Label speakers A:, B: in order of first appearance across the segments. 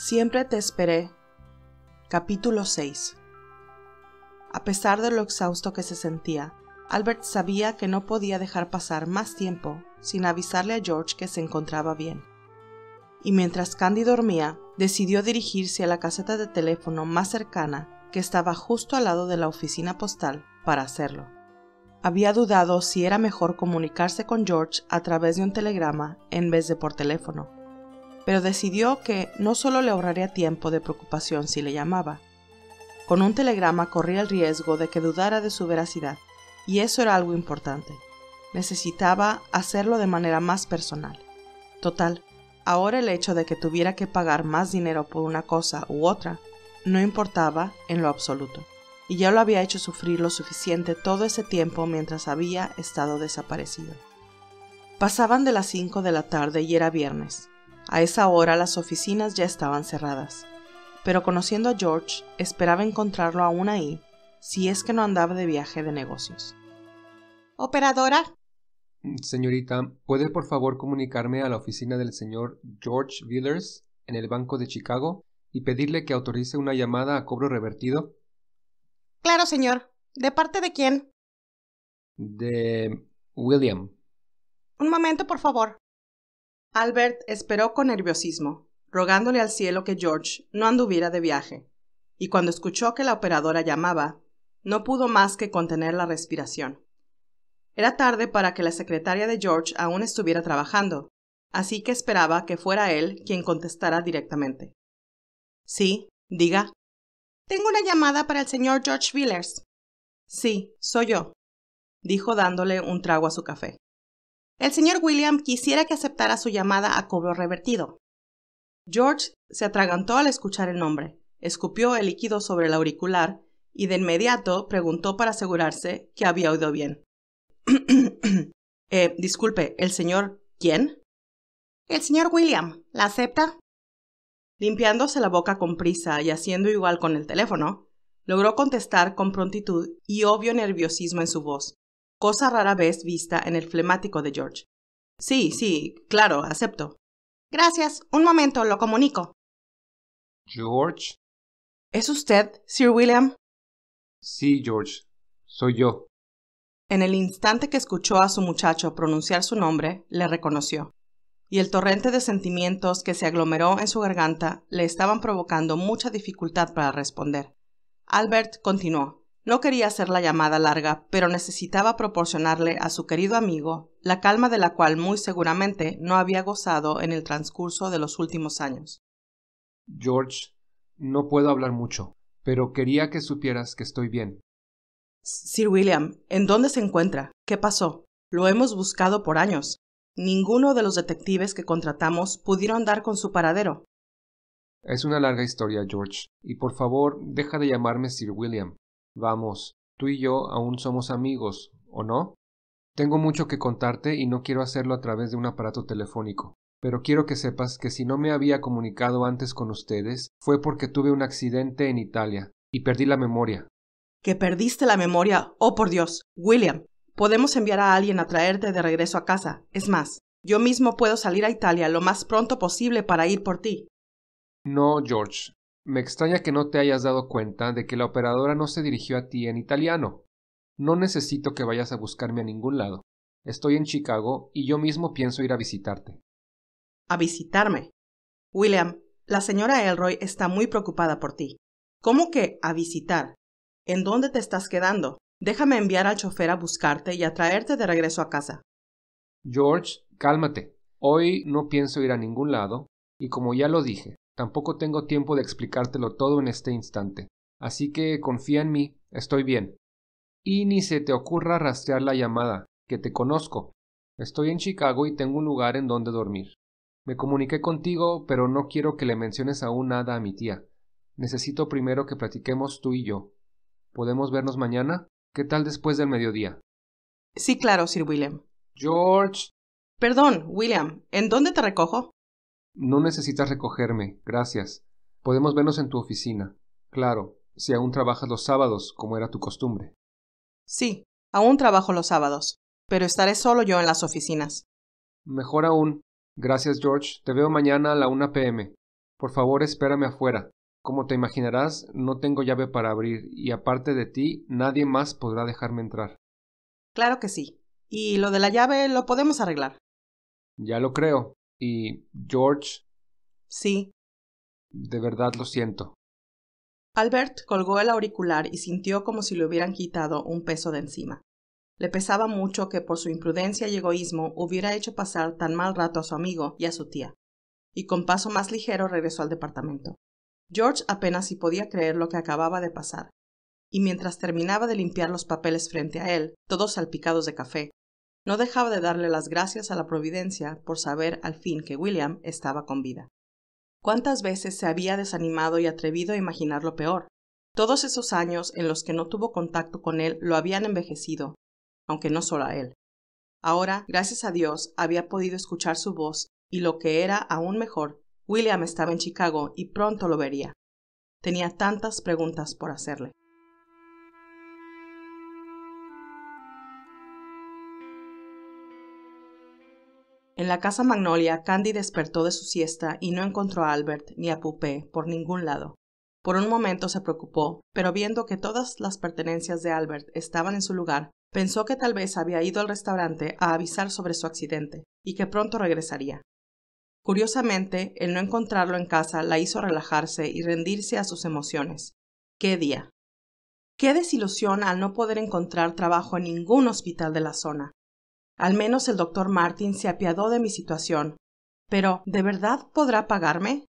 A: Siempre te esperé. Capítulo 6 A pesar de lo exhausto que se sentía, Albert sabía que no podía dejar pasar más tiempo sin avisarle a George que se encontraba bien. Y mientras Candy dormía, decidió dirigirse a la caseta de teléfono más cercana, que estaba justo al lado de la oficina postal, para hacerlo. Había dudado si era mejor comunicarse con George a través de un telegrama en vez de por teléfono pero decidió que no solo le ahorraría tiempo de preocupación si le llamaba, con un telegrama corría el riesgo de que dudara de su veracidad, y eso era algo importante. Necesitaba hacerlo de manera más personal. Total, ahora el hecho de que tuviera que pagar más dinero por una cosa u otra no importaba en lo absoluto, y ya lo había hecho sufrir lo suficiente todo ese tiempo mientras había estado desaparecido. Pasaban de las 5 de la tarde y era viernes. A esa hora las oficinas ya estaban cerradas, pero conociendo a George, esperaba encontrarlo aún ahí, si es que no andaba de viaje de
B: negocios.
A: Operadora.
B: Señorita, ¿puede por favor comunicarme a la oficina del señor George Villers en el Banco de Chicago y pedirle que autorice una llamada a cobro revertido?
A: Claro, señor. ¿De parte de quién?
B: De William.
A: Un momento, por favor. Albert esperó con nerviosismo, rogándole al cielo que George no anduviera de viaje, y cuando escuchó que la operadora llamaba, no pudo más que contener la respiración. Era tarde para que la secretaria de George aún estuviera trabajando, así que esperaba que fuera él quien contestara directamente. Sí, diga. Tengo una llamada para el señor George Willers. Sí, soy yo, dijo dándole un trago a su café. El señor William quisiera que aceptara su llamada a cobro revertido. George se atragantó al escuchar el nombre, escupió el líquido sobre el auricular y de inmediato preguntó para asegurarse que había oído bien. Eh, disculpe, ¿el señor quién? El señor William, ¿la acepta? Limpiándose la boca con prisa y haciendo igual con el teléfono, logró contestar con prontitud y obvio nerviosismo en su voz cosa rara vez vista en el flemático de George. Sí, sí, claro, acepto. Gracias, un momento, lo comunico.
B: George.
A: ¿Es usted, Sir William?
B: Sí, George, soy yo.
A: En el instante que escuchó a su muchacho pronunciar su nombre, le reconoció, y el torrente de sentimientos que se aglomeró en su garganta le estaban provocando mucha dificultad para responder. Albert continuó. No quería hacer la llamada larga, pero necesitaba proporcionarle a su querido amigo la calma de la cual muy seguramente no había gozado en el transcurso de los últimos años.
B: George, no puedo hablar mucho, pero quería que supieras que estoy bien.
A: Sir William, ¿en dónde se encuentra? ¿Qué pasó? Lo hemos buscado por años. Ninguno de los detectives que contratamos pudieron dar con su paradero.
B: Es una larga historia, George, y por favor deja de llamarme Sir William. Vamos, tú y yo aún somos amigos, ¿o no? Tengo mucho que contarte y no quiero hacerlo a través de un aparato telefónico, pero quiero que sepas que si no me había comunicado antes con ustedes fue porque tuve un accidente en Italia y perdí la memoria. ¿Que perdiste la memoria? Oh, por
A: Dios. William, podemos enviar a alguien a traerte de regreso a casa. Es más, yo mismo puedo salir a Italia lo más pronto posible para ir por ti.
B: No, George, me extraña que no te hayas dado cuenta de que la operadora no se dirigió a ti en italiano. No necesito que vayas a buscarme a ningún lado. Estoy en Chicago y yo mismo pienso ir a visitarte. A visitarme. William, la señora Elroy está muy preocupada
A: por ti. ¿Cómo que a visitar? ¿En dónde te estás quedando? Déjame enviar al chofer a buscarte y a traerte de regreso a casa.
B: George, cálmate. Hoy no pienso ir a ningún lado, y como ya lo dije, Tampoco tengo tiempo de explicártelo todo en este instante, así que confía en mí, estoy bien. Y ni se te ocurra rastrear la llamada, que te conozco. Estoy en Chicago y tengo un lugar en donde dormir. Me comuniqué contigo, pero no quiero que le menciones aún nada a mi tía. Necesito primero que platiquemos tú y yo. ¿Podemos vernos mañana? ¿Qué tal después del mediodía? Sí, claro, Sir William. George. Perdón, William, ¿en dónde te recojo? No necesitas recogerme, gracias. Podemos vernos en tu oficina. Claro, si aún trabajas los sábados, como era tu costumbre. Sí,
A: aún trabajo los sábados, pero estaré solo yo en las oficinas.
B: Mejor aún. Gracias, George. Te veo mañana a la 1 pm. Por favor, espérame afuera. Como te imaginarás, no tengo llave para abrir y aparte de ti, nadie más podrá dejarme entrar.
A: Claro que sí. Y lo de la llave lo podemos arreglar.
B: Ya lo creo. Y George. Sí. De verdad lo siento.
A: Albert colgó el auricular y sintió como si le hubieran quitado un peso de encima. Le pesaba mucho que por su imprudencia y egoísmo hubiera hecho pasar tan mal rato a su amigo y a su tía, y con paso más ligero regresó al departamento. George apenas si podía creer lo que acababa de pasar, y mientras terminaba de limpiar los papeles frente a él, todos salpicados de café, no dejaba de darle las gracias a la Providencia por saber al fin que William estaba con vida. Cuántas veces se había desanimado y atrevido a imaginar lo peor. Todos esos años en los que no tuvo contacto con él lo habían envejecido, aunque no solo a él. Ahora, gracias a Dios, había podido escuchar su voz y lo que era aún mejor, William estaba en Chicago y pronto lo vería. Tenía tantas preguntas por hacerle. en la casa magnolia Candy despertó de su siesta y no encontró a albert ni a Pupé por ningún lado por un momento se preocupó pero viendo que todas las pertenencias de albert estaban en su lugar pensó que tal vez había ido al restaurante a avisar sobre su accidente y que pronto regresaría. curiosamente el no encontrarlo en casa la hizo relajarse y rendirse a sus emociones qué día qué desilusión al no poder encontrar trabajo en ningún hospital de la zona al menos el doctor Martin se apiadó de mi situación. Pero, ¿de verdad podrá pagarme?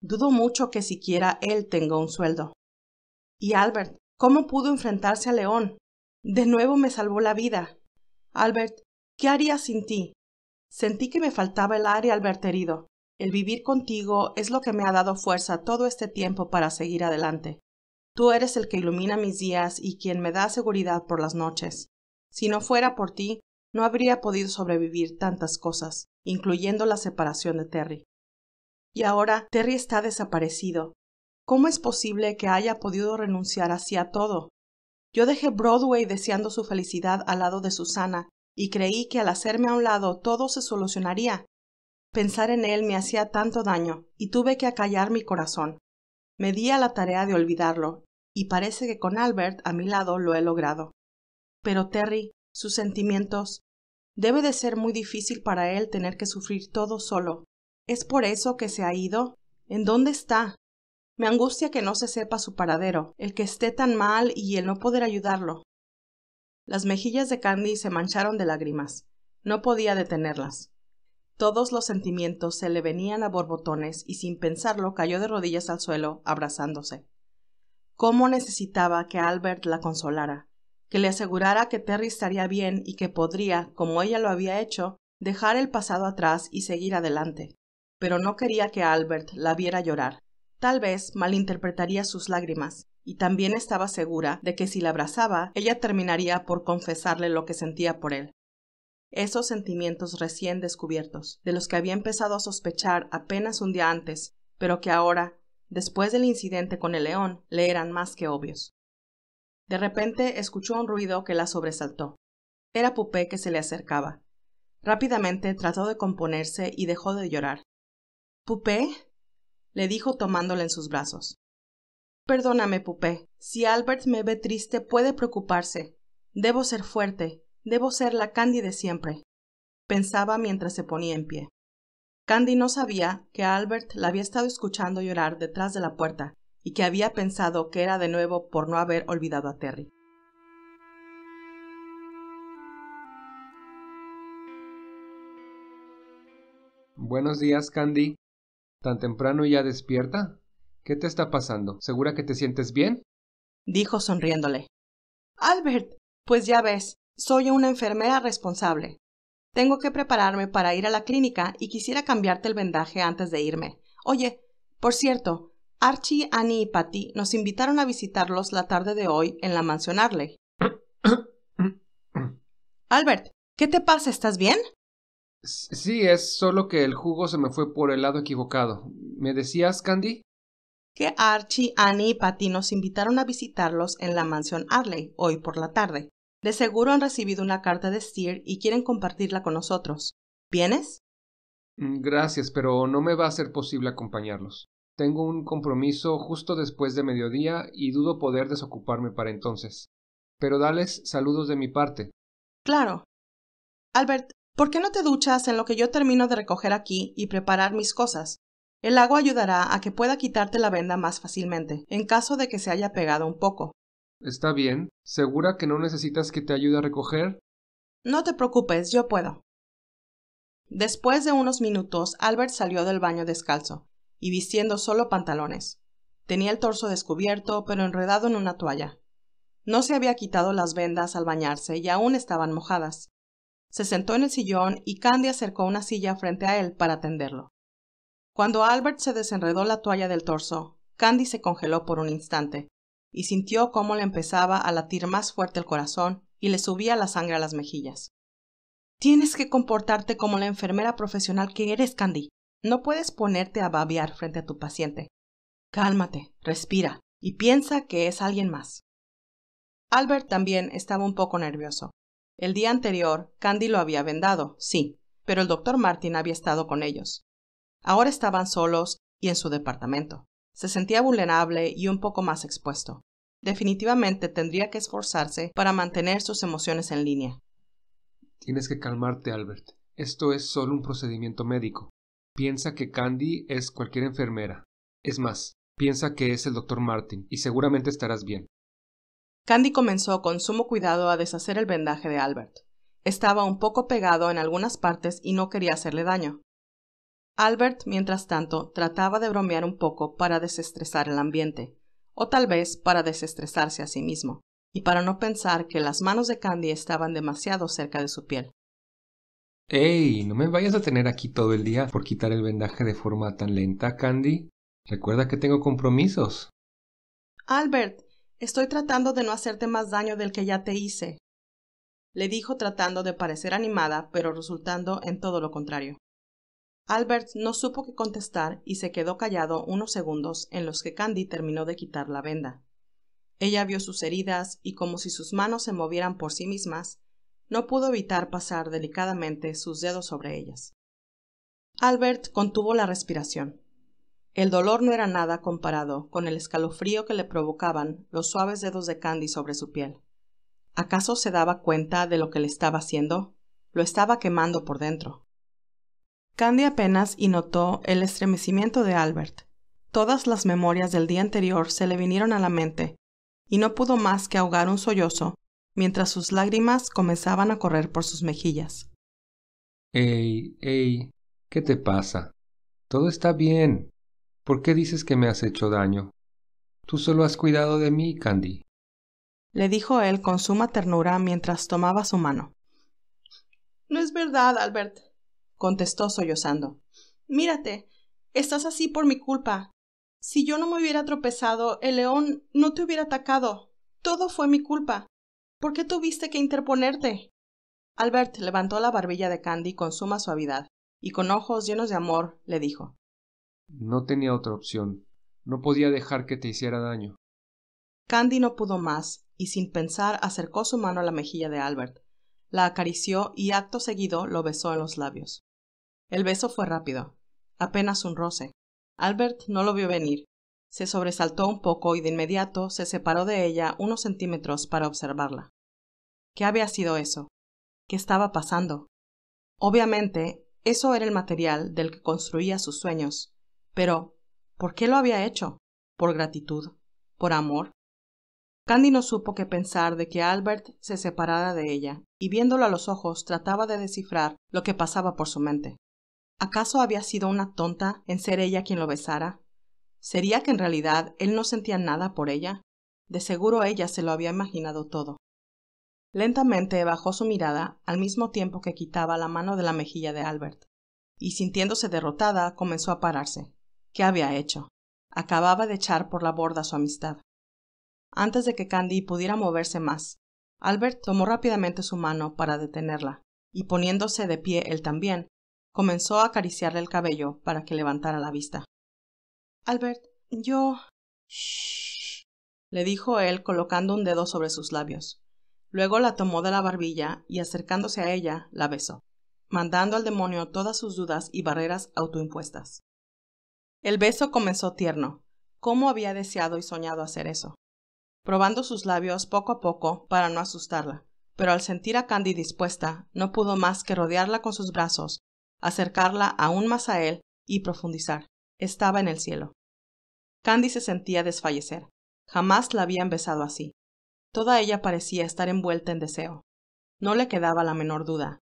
A: Dudo mucho que siquiera él tenga un sueldo. Y Albert, ¿cómo pudo enfrentarse a León? De nuevo me salvó la vida. Albert, ¿qué haría sin ti? Sentí que me faltaba el área, verte herido. El vivir contigo es lo que me ha dado fuerza todo este tiempo para seguir adelante. Tú eres el que ilumina mis días y quien me da seguridad por las noches. Si no fuera por ti, no habría podido sobrevivir tantas cosas, incluyendo la separación de Terry. Y ahora Terry está desaparecido. ¿Cómo es posible que haya podido renunciar así a todo? Yo dejé Broadway deseando su felicidad al lado de Susana, y creí que al hacerme a un lado todo se solucionaría. Pensar en él me hacía tanto daño, y tuve que acallar mi corazón. Me di a la tarea de olvidarlo, y parece que con Albert a mi lado lo he logrado. Pero Terry, sus sentimientos. Debe de ser muy difícil para él tener que sufrir todo solo. ¿Es por eso que se ha ido? ¿En dónde está? Me angustia que no se sepa su paradero, el que esté tan mal y el no poder ayudarlo. Las mejillas de Candy se mancharon de lágrimas. No podía detenerlas. Todos los sentimientos se le venían a borbotones y sin pensarlo cayó de rodillas al suelo, abrazándose. Cómo necesitaba que Albert la consolara que le asegurara que Terry estaría bien y que podría, como ella lo había hecho, dejar el pasado atrás y seguir adelante. Pero no quería que Albert la viera llorar. Tal vez malinterpretaría sus lágrimas, y también estaba segura de que si la abrazaba, ella terminaría por confesarle lo que sentía por él. Esos sentimientos recién descubiertos, de los que había empezado a sospechar apenas un día antes, pero que ahora, después del incidente con el león, le eran más que obvios. De repente escuchó un ruido que la sobresaltó. Era Pupé que se le acercaba. Rápidamente trató de componerse y dejó de llorar. Pupé, le dijo tomándola en sus brazos. Perdóname, Pupé. Si Albert me ve triste, puede preocuparse. Debo ser fuerte. Debo ser la Candy de siempre. Pensaba mientras se ponía en pie. Candy no sabía que Albert la había estado escuchando llorar detrás de la puerta y que había pensado que era de nuevo por no haber olvidado a Terry.
B: Buenos días, Candy. ¿Tan temprano ya despierta? ¿Qué te está pasando? ¿Segura que te sientes bien? dijo sonriéndole.
A: Albert, pues ya ves, soy una enfermera responsable. Tengo que prepararme para ir a la clínica y quisiera cambiarte el vendaje antes de irme. Oye, por cierto, Archie, Annie y Patty nos invitaron a visitarlos la tarde de hoy en la mansión Arley. Albert, ¿qué te pasa? ¿Estás bien?
B: Sí, es solo que el jugo se me fue por el lado equivocado. ¿Me decías, Candy? Que Archie,
A: Annie y Patty nos invitaron a visitarlos en la mansión Arley hoy por la tarde. De seguro han recibido una carta de Steer y quieren compartirla con nosotros.
B: ¿Vienes? Mm, gracias, pero no me va a ser posible acompañarlos. Tengo un compromiso justo después de mediodía y dudo poder desocuparme para entonces. Pero dales saludos de mi parte.
A: Claro. Albert, ¿por qué no te duchas en lo que yo termino de recoger aquí y preparar mis cosas? El agua ayudará a que pueda quitarte la venda más fácilmente, en caso de que se haya pegado un poco.
B: Está bien. ¿Segura que no necesitas que te ayude a recoger?
A: No te preocupes, yo puedo. Después de unos minutos, Albert salió del baño descalzo y vistiendo solo pantalones. Tenía el torso descubierto, pero enredado en una toalla. No se había quitado las vendas al bañarse y aún estaban mojadas. Se sentó en el sillón y Candy acercó una silla frente a él para atenderlo. Cuando Albert se desenredó la toalla del torso, Candy se congeló por un instante y sintió cómo le empezaba a latir más fuerte el corazón y le subía la sangre a las mejillas. Tienes que comportarte como la enfermera profesional que eres, Candy, no puedes ponerte a babear frente a tu paciente. Cálmate, respira y piensa que es alguien más. Albert también estaba un poco nervioso. El día anterior, Candy lo había vendado, sí, pero el doctor Martin había estado con ellos. Ahora estaban solos y en su departamento. Se sentía vulnerable y un poco más expuesto. Definitivamente tendría que esforzarse para mantener sus emociones
B: en línea. Tienes que calmarte, Albert. Esto es solo un procedimiento médico. Piensa que Candy es cualquier enfermera. Es más, piensa que es el doctor Martin y seguramente estarás bien.
A: Candy comenzó con sumo cuidado a deshacer el vendaje de Albert. Estaba un poco pegado en algunas partes y no quería hacerle daño. Albert, mientras tanto, trataba de bromear un poco para desestresar el ambiente, o tal vez para desestresarse a sí mismo, y para no pensar que las manos de Candy estaban demasiado cerca de su piel.
B: ¡Ey! No me vayas a tener aquí todo el día por quitar el vendaje de forma tan lenta, Candy. Recuerda que tengo compromisos.
A: Albert, estoy tratando de no hacerte más daño del que ya te hice, le dijo tratando de parecer animada, pero resultando en todo lo contrario. Albert no supo qué contestar y se quedó callado unos segundos en los que Candy terminó de quitar la venda. Ella vio sus heridas y como si sus manos se movieran por sí mismas, no pudo evitar pasar delicadamente sus dedos sobre ellas. Albert contuvo la respiración. El dolor no era nada comparado con el escalofrío que le provocaban los suaves dedos de Candy sobre su piel. ¿Acaso se daba cuenta de lo que le estaba haciendo? Lo estaba quemando por dentro. Candy apenas y notó el estremecimiento de Albert. Todas las memorias del día anterior se le vinieron a la mente, y no pudo más que ahogar un sollozo mientras sus lágrimas comenzaban a correr por sus mejillas.
B: Ey, ey, ¿qué te pasa? Todo está bien. ¿Por qué dices que me has hecho daño? Tú solo has cuidado de mí, Candy.
A: Le dijo él con suma ternura mientras tomaba su mano. No es verdad, Albert, contestó sollozando. Mírate, estás así por mi culpa. Si yo no me hubiera tropezado, el león no te hubiera atacado. Todo fue mi culpa. ¿Por qué tuviste que interponerte? Albert levantó la barbilla de Candy con suma suavidad y con ojos llenos de amor le dijo
B: No tenía otra opción. No podía dejar que te hiciera daño.
A: Candy no pudo más y sin pensar acercó su mano a la mejilla de Albert, la acarició y acto seguido lo besó en los labios. El beso fue rápido, apenas un roce. Albert no lo vio venir se sobresaltó un poco y de inmediato se separó de ella unos centímetros para observarla. ¿Qué había sido eso? ¿Qué estaba pasando? Obviamente, eso era el material del que construía sus sueños. Pero, ¿por qué lo había hecho? ¿Por gratitud? ¿Por amor? Candy no supo qué pensar de que Albert se separara de ella, y viéndolo a los ojos trataba de descifrar lo que pasaba por su mente. ¿Acaso había sido una tonta en ser ella quien lo besara? ¿Sería que en realidad él no sentía nada por ella? De seguro ella se lo había imaginado todo. Lentamente bajó su mirada al mismo tiempo que quitaba la mano de la mejilla de Albert, y sintiéndose derrotada comenzó a pararse. ¿Qué había hecho? Acababa de echar por la borda su amistad. Antes de que Candy pudiera moverse más, Albert tomó rápidamente su mano para detenerla, y poniéndose de pie él también, comenzó a acariciarle el cabello para que levantara la vista albert yo le dijo él colocando un dedo sobre sus labios luego la tomó de la barbilla y acercándose a ella la besó mandando al demonio todas sus dudas y barreras autoimpuestas el beso comenzó tierno cómo había deseado y soñado hacer eso probando sus labios poco a poco para no asustarla pero al sentir a Candy dispuesta, no pudo más que rodearla con sus brazos, acercarla aún más a él y profundizar estaba en el cielo. Candy se sentía desfallecer. Jamás la habían besado así. Toda ella parecía estar envuelta en deseo. No le quedaba la menor duda.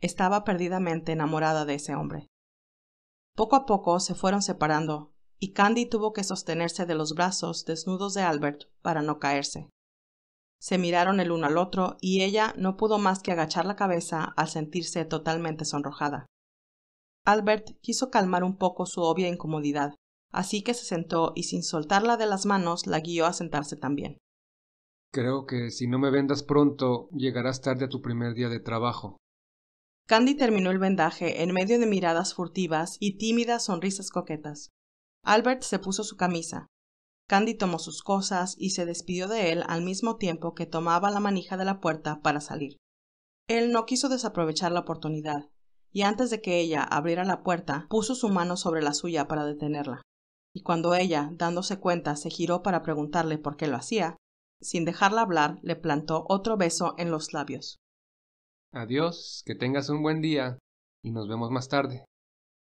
A: Estaba perdidamente enamorada de ese hombre. Poco a poco se fueron separando, y Candy tuvo que sostenerse de los brazos desnudos de Albert para no caerse. Se miraron el uno al otro y ella no pudo más que agachar la cabeza al sentirse totalmente sonrojada albert quiso calmar un poco su obvia incomodidad así que se sentó y sin soltarla de las manos la
B: guió a sentarse también creo que si no me vendas pronto llegarás tarde a tu primer día de trabajo
A: Candy terminó el vendaje en medio de miradas furtivas y tímidas sonrisas coquetas albert se puso su camisa Candy tomó sus cosas y se despidió de él al mismo tiempo que tomaba la manija de la puerta para salir él no quiso desaprovechar la oportunidad y antes de que ella abriera la puerta puso su mano sobre la suya para detenerla y cuando ella dándose cuenta se giró para preguntarle por qué lo hacía sin dejarla hablar le plantó otro beso en los labios
B: adiós que tengas un buen día y nos vemos más tarde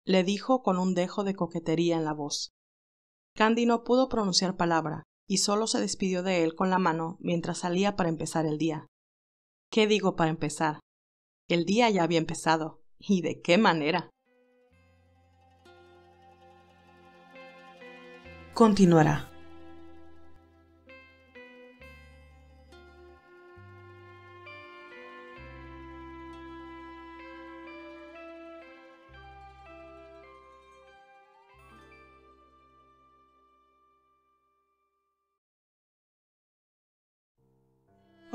A: le dijo con un dejo de coquetería en la voz candy no pudo pronunciar palabra y solo se despidió de él con la mano mientras salía para empezar el día qué digo para empezar el día ya había empezado y de qué manera. Continuará.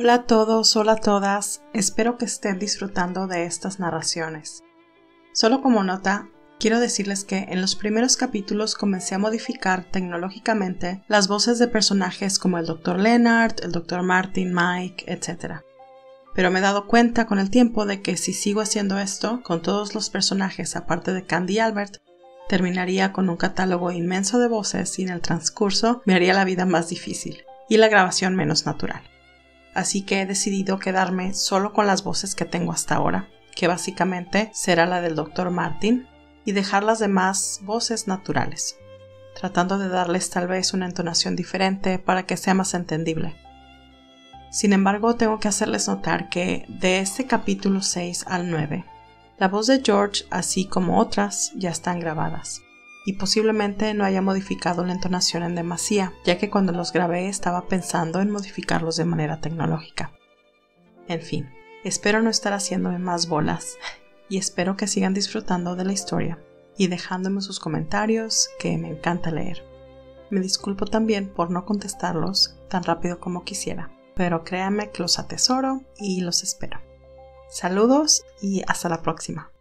A: Hola a todos, hola a todas, espero que estén disfrutando de estas narraciones. Solo como nota, quiero decirles que en los primeros capítulos comencé a modificar tecnológicamente las voces de personajes como el Dr. Leonard, el Dr. Martin, Mike, etc. Pero me he dado cuenta con el tiempo de que si sigo haciendo esto con todos los personajes aparte de Candy Albert, terminaría con un catálogo inmenso de voces y en el transcurso me haría la vida más difícil y la grabación menos natural así que he decidido quedarme solo con las voces que tengo hasta ahora, que básicamente será la del Dr. Martin, y dejar las demás voces naturales, tratando de darles tal vez una entonación diferente para que sea más entendible. Sin embargo, tengo que hacerles notar que de este capítulo 6 al 9, la voz de George, así como otras, ya están grabadas y posiblemente no haya modificado la entonación en demasía, ya que cuando los grabé estaba pensando en modificarlos de manera tecnológica. En fin, espero no estar haciéndome más bolas y espero que sigan disfrutando de la historia y dejándome sus comentarios que me encanta leer. Me disculpo también por no contestarlos tan rápido como quisiera, pero créanme que los atesoro y los espero.
B: Saludos y hasta la próxima.